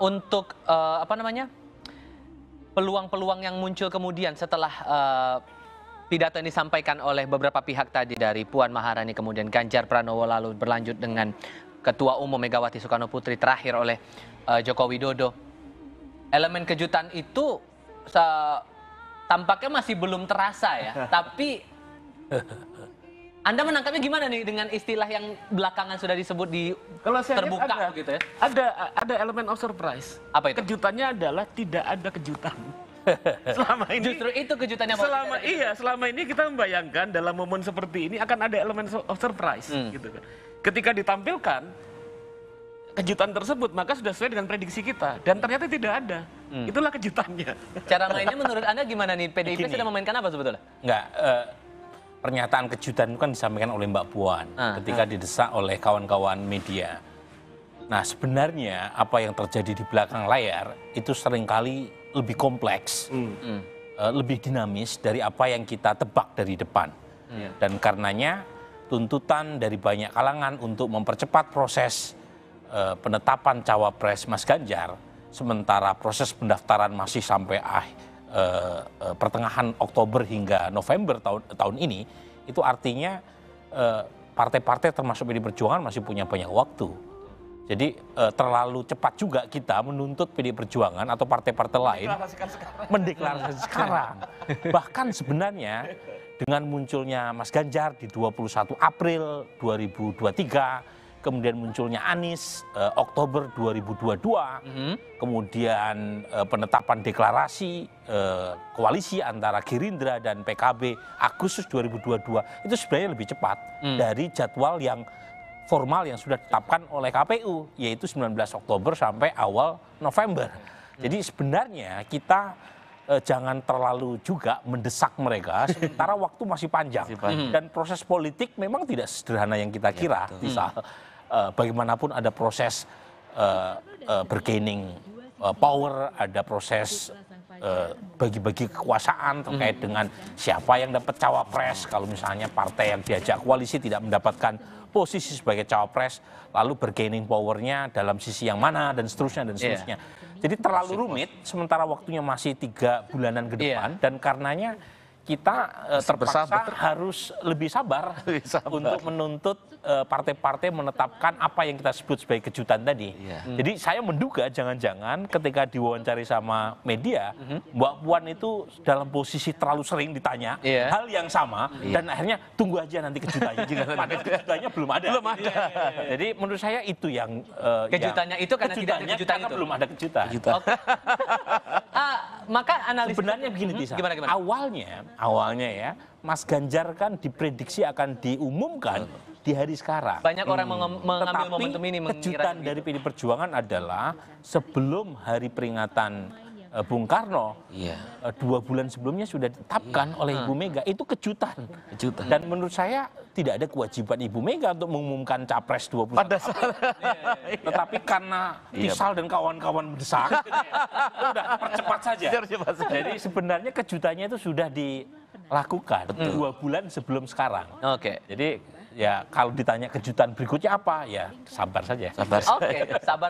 untuk uh, apa namanya peluang-peluang yang muncul kemudian setelah uh, pidato ini disampaikan oleh beberapa pihak tadi dari Puan Maharani kemudian Ganjar Pranowo lalu berlanjut dengan Ketua Umum Megawati Soekarno Putri terakhir oleh uh, Joko Widodo. Elemen kejutan itu tampaknya masih belum terasa ya, tapi anda menangkapnya gimana nih dengan istilah yang belakangan sudah disebut di Kalau saya terbuka ada, gitu ya? Ada ada elemen of surprise. Apa itu? Kejutannya adalah tidak ada kejutan. selama ini justru itu kejutannya selama itu. iya selama ini kita membayangkan dalam momen seperti ini akan ada elemen of surprise hmm. gitu kan ketika ditampilkan kejutan tersebut maka sudah sesuai dengan prediksi kita dan ternyata tidak ada hmm. itulah kejutannya cara mainnya menurut anda gimana nih PDIP Gini. sudah memainkan apa sebetulnya nggak uh, pernyataan kejutan itu kan disampaikan oleh Mbak Puan ah, ah. ketika ah. didesak oleh kawan-kawan media. Nah, sebenarnya apa yang terjadi di belakang layar itu seringkali lebih kompleks, mm. lebih dinamis dari apa yang kita tebak dari depan. Mm. Dan karenanya tuntutan dari banyak kalangan untuk mempercepat proses uh, penetapan cawapres Mas Ganjar, sementara proses pendaftaran masih sampai akhir Eh, eh, pertengahan Oktober hingga November tahun tahun ini itu artinya eh, partai-partai termasuk PD Perjuangan masih punya banyak waktu. Jadi eh, terlalu cepat juga kita menuntut PD Perjuangan atau partai-partai lain mendeklarasikan sekarang. Bahkan sebenarnya dengan munculnya Mas Ganjar di 21 April 2023 kemudian munculnya Anies eh, Oktober 2022, mm -hmm. kemudian eh, penetapan deklarasi eh, koalisi antara Gerindra dan PKB Agustus 2022 itu sebenarnya lebih cepat mm. dari jadwal yang formal yang sudah ditetapkan oleh KPU yaitu 19 Oktober sampai awal November. Mm. Jadi sebenarnya kita eh, jangan terlalu juga mendesak mereka sementara waktu masih panjang dan proses politik memang tidak sederhana yang kita iya, kira bisa hmm. eh, bagaimanapun ada proses eh, eh, bergaining power ada proses Eh, bagi-bagi kekuasaan terkait hmm. dengan siapa yang dapat cawapres kalau misalnya partai yang diajak koalisi tidak mendapatkan posisi sebagai cawapres lalu bergaining powernya dalam sisi yang mana dan seterusnya dan iya. seterusnya. Yeah. Jadi terlalu rumit sementara waktunya masih tiga bulanan ke iya. depan yeah. dan karenanya kita uh, terpaksa Bersabar. harus lebih sabar, lebih sabar. untuk menuntut eh, partai-partai uh, menetapkan apa yang kita sebut sebagai kejutan tadi. Yeah. Hmm. Jadi saya menduga jangan-jangan ketika diwawancari sama media, mm-hmm. Mbak Puan itu dalam posisi terlalu sering ditanya yeah. hal yang sama yeah. dan akhirnya tunggu aja nanti kejutannya. Iya, Padahal kejutannya belum ada. Belum ada. Iya. Jadi menurut saya itu yang uh, kejutannya yang, itu karena kejutannya tidak ada kejutan itu. belum ada kejutan. kejutan. Okay. maka analisis sebenarnya begini hmm? Tisa. Gimana, gimana? Awalnya, ya, awalnya ya, Mas Ganjar kan diprediksi akan diumumkan di hari sekarang. Banyak hmm. orang mengambil Tetapi momentum ini kejutan gitu. dari PD Perjuangan adalah sebelum hari peringatan Eh, Bung Karno iya. Eh, dua bulan sebelumnya sudah ditetapkan iya. oleh Ibu ah. Mega itu kejutan. kejutan. Dan menurut saya tidak ada kewajiban Ibu Mega untuk mengumumkan capres 20 Pada saat. Iya, iya, iya. Tetapi karena Tisal dan kawan-kawan mendesak, sudah ya percepat saja. Percepat saja. Jadi sebenarnya kejutannya itu sudah dilakukan Betul. dua bulan sebelum sekarang. Oke. Okay. Jadi ya kalau ditanya kejutan berikutnya apa ya sabar saja. Sabar. Oke, okay. sabar.